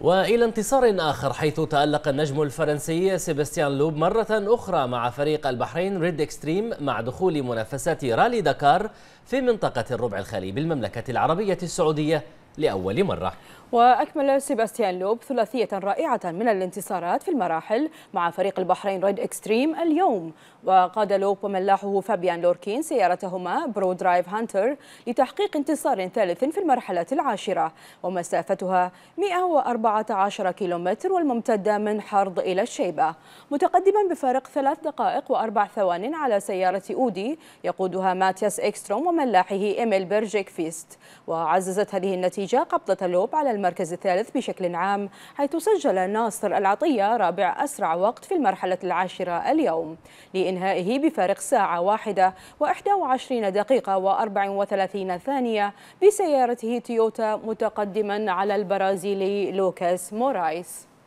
وإلى انتصار آخر حيث تألق النجم الفرنسي سيباستيان لوب مرة أخرى مع فريق البحرين ريد إكستريم مع دخول منافسات رالي دكار في منطقة الربع الخالي بالمملكة العربية السعودية لأول مرة وأكمل سيباستيان لوب ثلاثية رائعة من الانتصارات في المراحل مع فريق البحرين ريد إكستريم اليوم وقاد لوب وملاحه فابيان لوركين سيارتهما برو درايف هانتر لتحقيق انتصار ثالث في المرحلة العاشرة ومسافتها 114 كيلومتر والممتدة من حرض إلى الشيبة متقدما بفارق ثلاث دقائق وأربع ثوان على سيارة أودي يقودها ماتياس إكستروم وملاحه إيميل بيرجيك فيست وعززت هذه النتيجة النتيجة قبضة اللوب على المركز الثالث بشكل عام حيث سجل ناصر العطية رابع أسرع وقت في المرحلة العاشرة اليوم لإنهائه بفارق ساعة واحدة و21 دقيقة و34 ثانية بسيارته تويوتا متقدما على البرازيلي لوكاس مورايس